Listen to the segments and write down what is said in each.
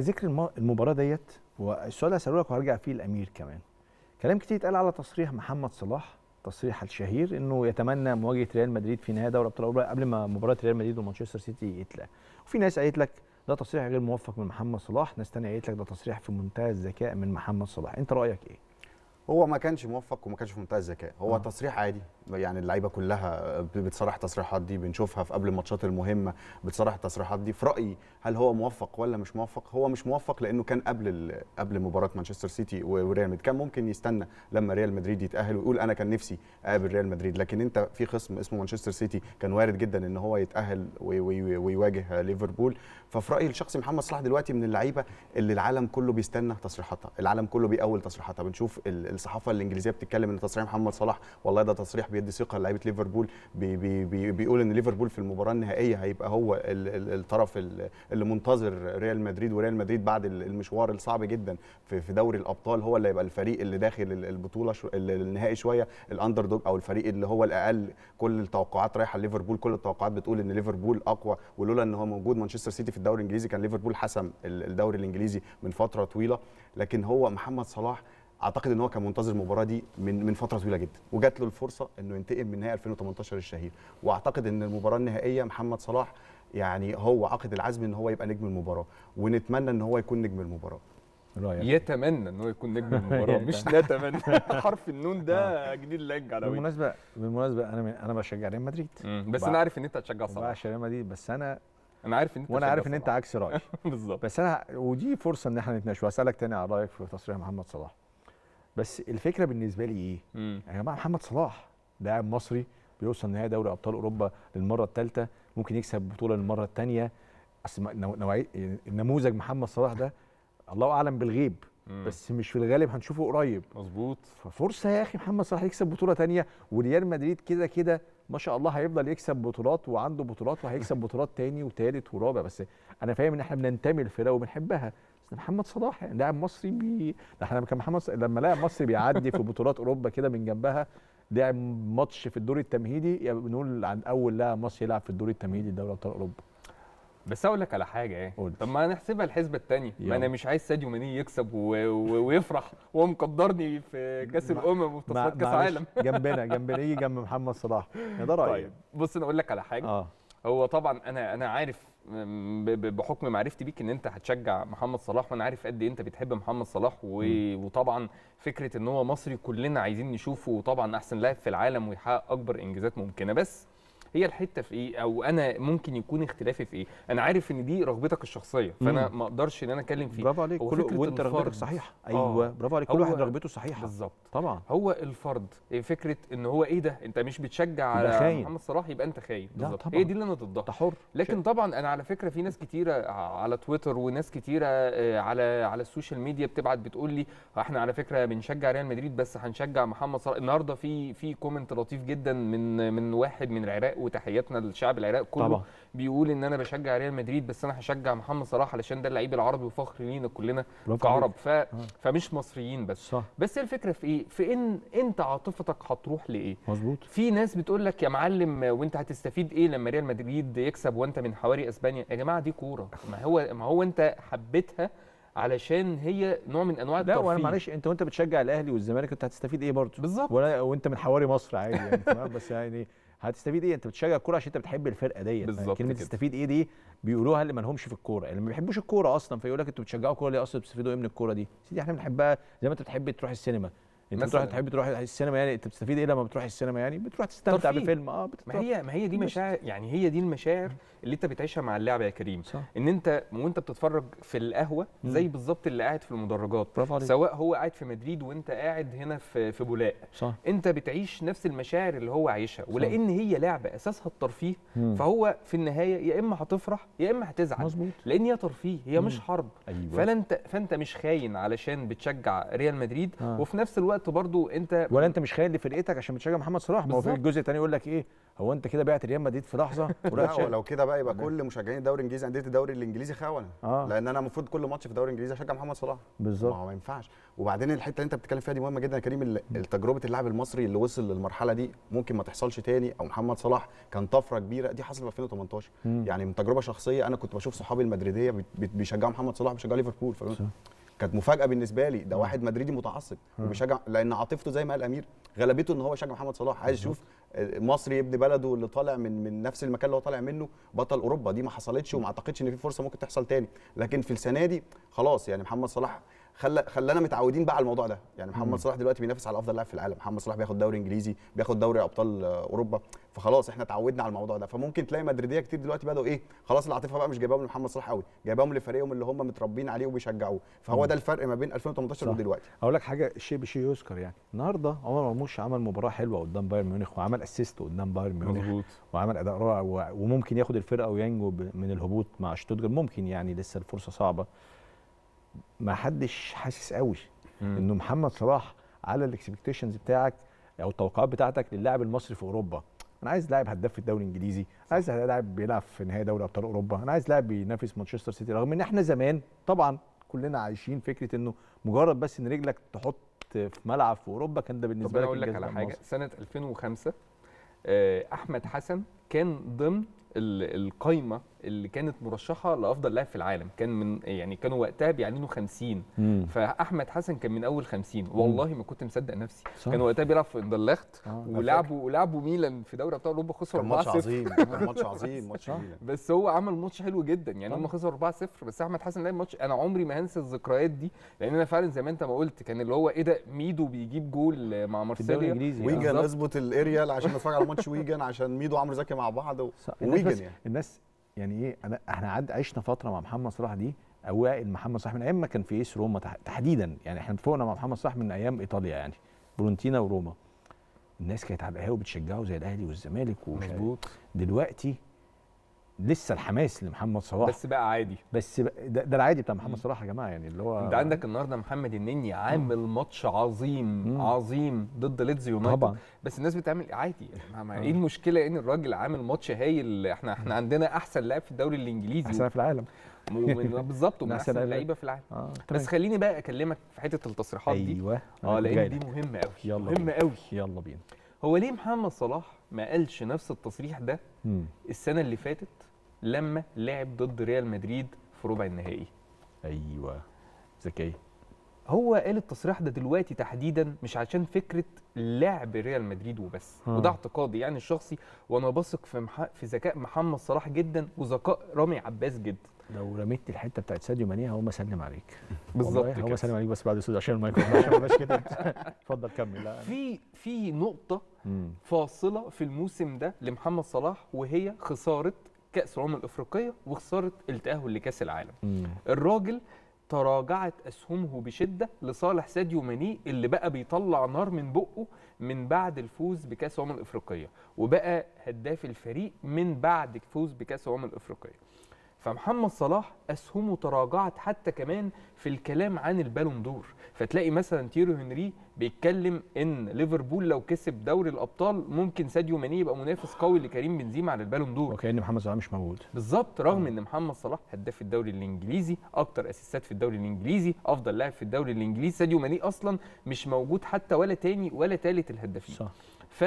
ذكر المباراه ديت والسؤال اللي هساله لك وهرجع فيه الامير كمان كلام كتير اتقال على تصريح محمد صلاح تصريح الشهير انه يتمنى مواجهه ريال مدريد في نهائي دوري ابطال اوروبا قبل ما مباراه ريال مدريد ومانشستر سيتي يتلعب وفي ناس قالت لك ده تصريح غير موفق من محمد صلاح ناس تانية قالت لك ده تصريح في منتهى الذكاء من محمد صلاح انت رايك ايه هو ما كانش موفق وما كانش في منتهى الذكاء هو آه. تصريح عادي يعني اللعيبه كلها بتصرح التصريحات دي بنشوفها في قبل الماتشات المهمه بتصرح التصريحات دي في رايي هل هو موفق ولا مش موفق هو مش موفق لانه كان قبل قبل مباراه مانشستر سيتي وريال مدريد كان ممكن يستنى لما ريال مدريد يتاهل ويقول انا كان نفسي اقابل ريال مدريد لكن انت في خصم اسمه مانشستر سيتي كان وارد جدا ان هو يتاهل ويواجه ليفربول ففي رايي الشخصي محمد صلاح دلوقتي من اللعيبه اللي العالم كله بيستنى تصريحاتها العالم كله بيأول تصريحاتها بنشوف الصحافه الانجليزيه بتتكلم ان تصريح محمد صلاح والله ده تصريح بيدي ثقه لعيبه ليفربول بي بي بي بيقول ان ليفربول في المباراه النهائيه هيبقى هو الطرف اللي منتظر ريال مدريد وريال مدريد بعد المشوار الصعب جدا في دوري الابطال هو اللي هيبقى الفريق اللي داخل البطوله شو النهائي شويه الاندر دوج او الفريق اللي هو الاقل كل التوقعات رايحه ليفربول كل التوقعات بتقول ان ليفربول اقوى ولولا ان هو موجود مانشستر سيتي في الدوري الانجليزي كان ليفربول حسم الدوري الانجليزي من فتره طويله لكن هو محمد صلاح اعتقد ان هو كان منتظر المباراه دي من من فتره طويله جدا وجات له الفرصه انه ينتقم من نهائي 2018 الشهير واعتقد ان المباراه النهائيه محمد صلاح يعني هو عقد العزم ان هو يبقى نجم المباراه ونتمنى ان هو يكون نجم المباراه رايك يتمنى ان هو يكون نجم المباراه مش نتمنى حرف النون ده آه. جديد لج على بالمناسبه بالمناسبه انا من انا بشجع ريال مدريد بس انا عارف ان انت هتشجع صلاح بشجع ريال مدريد بس انا انا عارف ان انت وانا عارف ان انت عكس رايي بالظبط بس انا ودي فرصه ان احنا نتناقش واسالك تاني على رايك في تصريح محمد صلاح بس الفكره بالنسبه لي ايه؟ يا يعني جماعه محمد صلاح لاعب مصري بيوصل نهائي دوري ابطال اوروبا للمره الثالثه ممكن يكسب بطوله للمره الثانيه اصل النموذج محمد صلاح ده الله اعلم بالغيب مم. بس مش في الغالب هنشوفه قريب مظبوط ففرصه يا اخي محمد صلاح يكسب بطوله تانية وريال مدريد كده كده ما شاء الله هيفضل يكسب بطولات وعنده بطولات وهيكسب بطولات تاني وتالت ورابع بس انا فاهم ان احنا بننتمي للفرقه وبنحبها محمد صلاح يعني لاعب مصري بي... احنا كان محمد لما لاعب مصري بيعدي في بطولات اوروبا كده من جنبها لعب ماتش في الدوري التمهيدي يعني بنقول عن اول لاعب مصري يلعب في الدوري التمهيدي دوري ابطال اوروبا بس اقول لك على حاجه ايه طب ما نحسبها الحسبه الثانيه ما انا مش عايز ساديو ماني يكسب و... و... ويفرح وهو مقدرني في كاس الامم وفي تصفيات كاس العالم جنبنا جنبنا يجي جنب محمد صلاح ده رايي طيب بص انا اقول لك على حاجه آه. هو طبعا انا انا عارف بحكم معرفتي بيك ان انت هتشجع محمد صلاح وانا عارف قد ايه انت بتحب محمد صلاح و... وطبعا فكره ان هو مصري كلنا عايزين نشوفه طبعا احسن لاعب في العالم ويحقق اكبر انجازات ممكنه بس هي الحته في ايه او انا ممكن يكون اختلافي في ايه انا عارف ان دي رغبتك الشخصيه فانا ما اقدرش ان انا اتكلم فيه آه. أيوة. برافو عليك كل واحد انت رغبتك صحيحه ايوه آه. برافو عليك كل واحد رغبته صحيحه بالظبط طبعا هو الفرد فكره ان هو ايه ده انت مش بتشجع على خاين. محمد صلاح يبقى انت خاين بالظبط هي إيه دي اللي انا ضدها ده حر لكن شايف. طبعا انا على فكره في ناس كتيره على تويتر وناس كتيره آه، على على السوشيال ميديا بتبعت بتقول لي احنا على فكره بنشجع ريال مدريد بس هنشجع محمد صلاح النهارده في في كومنت لطيف جدا من من واحد من العراق وتحياتنا للشعب العراق كله طبعا. بيقول ان انا بشجع ريال مدريد بس انا هشجع محمد صلاح علشان ده اللعيب العربي وفخر لينا كلنا كعرب ف... آه. فمش مصريين بس صح. بس الفكره في ايه في ان انت عاطفتك هتروح لايه مظبوط في ناس بتقول لك يا معلم وانت هتستفيد ايه لما ريال مدريد يكسب وانت من حواري اسبانيا يا جماعه دي كوره ما هو ما هو انت حبيتها علشان هي نوع من انواع الترفيه لا وانا معلش انت وانت بتشجع الاهلي والزمالك انت هتستفيد ايه برضه بالظبط وانت من حواري مصر عادي يعني بس يعني هتستفيد ايه انت بتشجع الكوره عشان انت بتحب الفرقه ديت يعني كلمه تستفيد ايه دي بيقولوها اللي ما لهمش في الكوره اللي ما بيحبوش الكوره اصلا فيقول لك انتوا بتشجعوا كوره ليه اصلا بتستفيدوا ايه من الكوره دي سيدي احنا بنحبها زي ما انت بتحب تروح السينما انت بتروح تحب تروح السينما يعني انت بتستفيد ايه لما بتروح السينما يعني بتروح تستمتع بفيلم اه ما هي ما هي دي مشاعر يعني هي دي المشاعر اللي انت بتعيشها مع اللعبه يا كريم صح. ان انت وانت بتتفرج في القهوه زي بالظبط اللي قاعد في المدرجات سواء هو قاعد في مدريد وانت قاعد هنا في في بولاق صح. انت بتعيش نفس المشاعر اللي هو عايشها ولان هي لعبه اساسها الترفيه مم. فهو في النهايه يا اما هتفرح يا اما هتزعل مظبوط لان هي ترفيه هي مم. مش حرب أيوة. فانت فانت مش خاين علشان بتشجع ريال مدريد آه. وفي نفس الوقت الوقت برضو انت ولا انت مش خايل لفرقتك عشان بتشجع محمد صلاح ما هو في الجزء الثاني يقول لك ايه هو انت كده بعت ريال مدريد في لحظه لا لو كده بقى يبقى كل مشجعين الدوري الانجليزي انديه الدوري الانجليزي خونه آه. لان انا المفروض كل ماتش في الدوري الانجليزي اشجع محمد صلاح بالظبط ما ينفعش وبعدين الحته اللي انت بتتكلم فيها دي مهمه جدا يا كريم تجربه اللاعب المصري اللي وصل للمرحله دي ممكن ما تحصلش تاني او محمد صلاح كان طفره كبيره دي حصلت في 2018 يعني من تجربه شخصيه انا كنت بشوف صحابي المدريديه بيشجعوا محمد صلاح بيشجعوا ليفربول كانت مفاجاه بالنسبه لي ده واحد مدريدي متعصب وبيشجع لان عاطفته زي ما قال امير غلبته ان هو يشجع محمد صلاح عايز يشوف آه، مصري ابن بلده اللي طالع من من نفس المكان اللي هو طالع منه بطل اوروبا دي ما حصلتش وما اعتقدش ان في فرصه ممكن تحصل تاني لكن في السنه دي خلاص يعني محمد صلاح خلى خلانا متعودين بقى على الموضوع ده يعني محمد صلاح دلوقتي بينافس على افضل لاعب في العالم محمد صلاح بياخد دوري انجليزي بياخد دوري ابطال اوروبا فخلاص احنا اتعودنا على الموضوع ده فممكن تلاقي مدريديه كتير دلوقتي بداوا ايه خلاص العاطفه بقى مش جايباهم لمحمد صلاح قوي جايباهم لفريقهم اللي هم متربين عليه وبيشجعوه فهو ده الفرق ما بين 2018 ودلوقتي اقول لك حاجه شيء بشيء يذكر يعني النهارده عمر مرموش عمل مباراه حلوه قدام بايرن ميونخ وعمل اسيست قدام بايرن ميونخ وعمل اداء رائع وممكن ياخد الفرقه وينجو من الهبوط مع شتوتجارت ممكن يعني لسه الفرصه صعبه ما حدش حاسس قوي انه محمد صلاح على الاكسبكتيشنز بتاعك او التوقعات بتاعتك للاعب المصري في اوروبا انا عايز لاعب هداف في الدوري الانجليزي عايز لاعب بيلعب في نهائي دوري ابطال اوروبا انا عايز لاعب بينافس مانشستر سيتي رغم ان احنا زمان طبعا كلنا عايشين فكره انه مجرد بس ان رجلك تحط في ملعب في اوروبا كان ده بالنسبه لك اقول لك على حاجه مصر. سنه 2005 آه، احمد حسن كان ضمن القايمه اللي كانت مرشحه لافضل لاعب في العالم كان من يعني كانوا وقتها بيعلنوا 50 مم. فاحمد حسن كان من اول 50 والله ما كنت مصدق نفسي صح. كان وقتها بيلعب في اندلخت آه. ولعبوا ولعبوا ميلان في دوري ابطال اوروبا خسروا 4-0 ماتش عظيم ماتش عظيم ماتش بس هو عمل ماتش حلو جدا يعني هم خسروا 4-0 بس احمد حسن لعب ماتش انا عمري ما هنسى الذكريات دي لان انا فعلا زي ما انت ما قلت كان اللي هو ايه ده ميدو بيجيب جول مع مارسيليا ويجن اظبط الاريال عشان نتفرج على ماتش ويجن عشان ميدو وعمرو زكي مع بعض ويجن يعني الناس يعني ايه انا احنا عد عشنا فتره مع محمد صلاح دي اوائل محمد صلاح من ايام ما كان في ايس روما تحديدا يعني احنا فوقنا مع محمد صلاح من ايام ايطاليا يعني برونتينا وروما الناس كانت على القهاوي بتشجعه زي الاهلي والزمالك مظبوط إيه. دلوقتي لسه الحماس لمحمد صلاح بس بقى عادي بس بقى ده, ده العادي بتاع محمد صلاح يا جماعه يعني اللي هو انت عندك النهارده محمد النني عامل ماتش عظيم مم. عظيم ضد ليدز يونايتد طبعا بس الناس بتعمل عادي آه. ايه المشكله ان الراجل عامل ماتش هايل احنا احنا عندنا احسن لاعب في الدوري الانجليزي احسن لاعب في العالم بالظبط ومن احسن اللعيبه في العالم آه. بس خليني بقى اكلمك في حته التصريحات أيوة. آه، دي اه لان دي مهمه قوي مهمه قوي يلا بينا هو ليه محمد صلاح ما قالش نفس التصريح ده مم. السنه اللي فاتت لما لعب ضد ريال مدريد في ربع النهائي ايوه ذكي هو قال التصريح ده دلوقتي تحديدا مش عشان فكره لعب ريال مدريد وبس ها. وده اعتقادي يعني الشخصي وانا بثق في مح... في ذكاء محمد صلاح جدا وذكاء رامي عباس جدا لو رميت الحته بتاعت ساديو ماني هقوم اسلم عليك بالظبط كده هقوم اسلم عليك بس بعد السود عشان المايك عشان ما يبقاش كده اتفضل كمل في في نقطه مم. فاصله في الموسم ده لمحمد صلاح وهي خساره كاس الامم الافريقيه وخساره التاهل لكاس العالم مم. الراجل تراجعت اسهمه بشده لصالح ساديو ماني اللي بقى بيطلع نار من بقه من بعد الفوز بكاس الامم الافريقيه وبقى هداف الفريق من بعد فوز بكاس الامم الافريقيه فمحمد صلاح اسهمه تراجعت حتى كمان في الكلام عن البالون دور فتلاقي مثلا تيرو هنري بيتكلم ان ليفربول لو كسب دوري الابطال ممكن ساديو ماني يبقى منافس قوي لكريم بنزيما على البالون دور وكان محمد صلاح مش موجود بالظبط رغم ان محمد صلاح هداف الدوري الانجليزي اكتر اسيستات في الدوري الانجليزي افضل لاعب في الدوري الانجليزي ساديو ماني اصلا مش موجود حتى ولا تاني ولا تالت الهدافين صح ف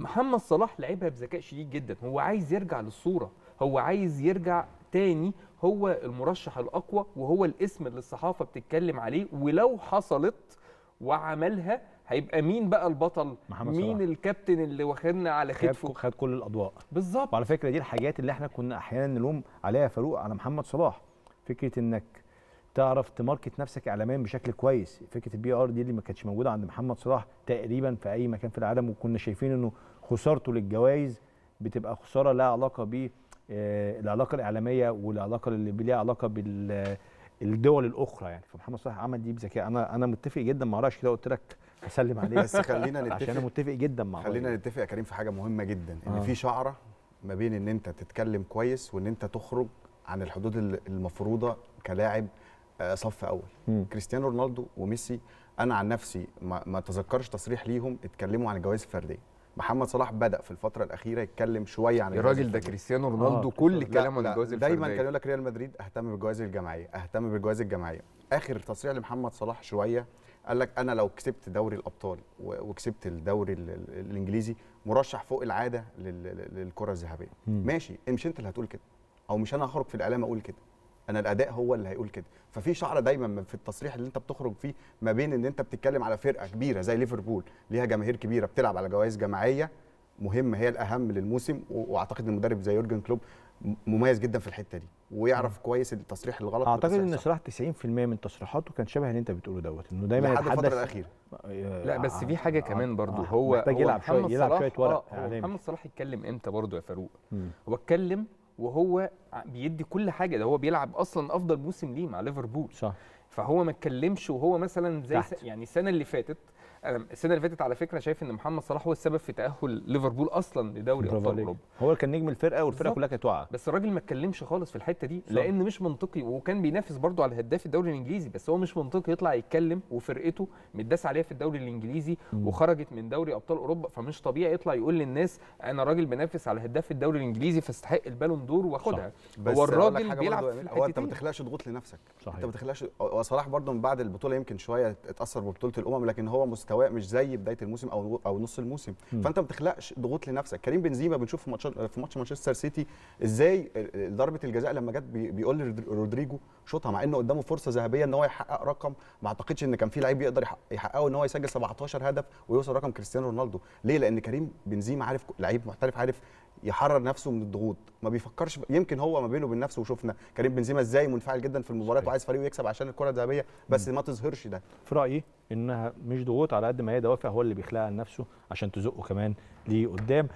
محمد صلاح لعبها بذكاء شديد جدا هو عايز يرجع للصوره هو عايز يرجع تاني هو المرشح الاقوى وهو الاسم اللي الصحافه بتتكلم عليه ولو حصلت وعملها هيبقى مين بقى البطل محمد مين صلاح. الكابتن اللي واخدنا على كتفه خد كل الاضواء بالظبط وعلى فكره دي الحاجات اللي احنا كنا احيانا نلوم عليها فاروق على محمد صلاح فكره انك تعرف تماركت نفسك اعلاميا بشكل كويس فكره البي ار دي اللي ما كانتش موجوده عند محمد صلاح تقريبا في اي مكان في العالم وكنا شايفين انه خسارته للجوائز بتبقى خساره لها علاقه بيه آه، العلاقه الاعلاميه والعلاقه اللي ليها علاقه بالدول الاخرى يعني فمحمد صلاح عمل دي بذكاء انا انا متفق جدا مع رايك كده قلت لك هسلم عليه بس خلينا نتفق عشان انا متفق جدا مع خلينا نتفق يا كريم في حاجه مهمه جدا ان آه. في شعره ما بين ان انت تتكلم كويس وان انت تخرج عن الحدود المفروضه كلاعب آه، صف اول م. كريستيانو رونالدو وميسي انا عن نفسي ما, ما تذكرش تصريح ليهم اتكلموا عن الجوائز الفرديه محمد صلاح بدا في الفتره الاخيره يتكلم شويه عن الراجل ده كريستيانو رونالدو آه. كل كلامه عن الجوائز الفرديه دايما كان يقول لك ريال مدريد اهتم بالجوائز الجماعيه اهتم بالجوائز الجماعيه اخر تصريح لمحمد صلاح شويه قال لك انا لو كسبت دوري الابطال وكسبت الدوري الانجليزي مرشح فوق العاده للكره الذهبيه ماشي إيه، مش انت اللي هتقول كده او مش انا هخرج في الاعلام اقول كده انا الاداء هو اللي هيقول كده ففي شعره دايما في التصريح اللي انت بتخرج فيه ما بين ان انت بتتكلم على فرقه كبيره زي ليفربول ليها جماهير كبيره بتلعب على جوائز جماعيه مهمه هي الاهم للموسم واعتقد المدرب زي يورجن كلوب مميز جدا في الحته دي ويعرف كويس التصريح الغلط اعتقد ان صلاح 90% من تصريحاته كان شبه اللي انت بتقوله دوت انه دايما لحد الفتره الاخيره آه، لا بس في حاجه آه، كمان آه، برضو هو محتاج يلعب شويه يلعب شويه ورق محمد صلاح يتكلم امتى برضو يا فاروق هو اتكلم وهو بيدي كل حاجه ده هو بيلعب اصلا افضل موسم ليه مع ليفربول صح فهو ما اتكلمش وهو مثلا زي س... يعني السنه اللي فاتت انا السنه اللي فاتت على فكره شايف ان محمد صلاح هو السبب في تاهل ليفربول اصلا لدوري ابطال اوروبا هو كان نجم الفرقه والفرقه كلها كانت واقعه بس الراجل ما اتكلمش خالص في الحته دي صح. لان مش منطقي وكان بينافس برضه على هداف الدوري الانجليزي بس هو مش منطقي يطلع يتكلم وفرقته متداس عليها في الدوري الانجليزي م. وخرجت من دوري ابطال اوروبا فمش طبيعي يطلع يقول للناس انا راجل بنافس على هداف الدوري الانجليزي فاستحق البالون دور واخدها هو الراجل بيلعب في الحته هو انت ما تخلقش ضغوط لنفسك صحيح. انت ما تخلقش صلاح برده من بعد البطوله يمكن شويه اتاثر ببطوله الامم لكن هو مستواه مش زي بدايه الموسم او او نص الموسم م. فانت ما بتخلقش ضغوط لنفسك كريم بنزيما بنشوف في ماتش في ماتش مانشستر سيتي ازاي ضربه الجزاء لما جت بيقول لرودريجو شوطها مع انه قدامه فرصه ذهبيه ان هو يحقق رقم ما اعتقدش ان كان في لعيب يقدر يحققه ان هو يسجل 17 هدف ويوصل رقم كريستيانو رونالدو ليه لان كريم بنزيما عارف لعيب محترف عارف يحرر نفسه من الضغوط ما بيفكرش يمكن هو ما بينه وبين نفسه وشفنا كريم بنزيما ازاي منفعل جدا في المباريات وعايز فريقه يكسب عشان الكره الذهبيه بس م. ما تظهرش ده في رايي انها مش ضغوط على قد ما هي دوافع هو اللي بيخلقها لنفسه عشان تزقه كمان لقدام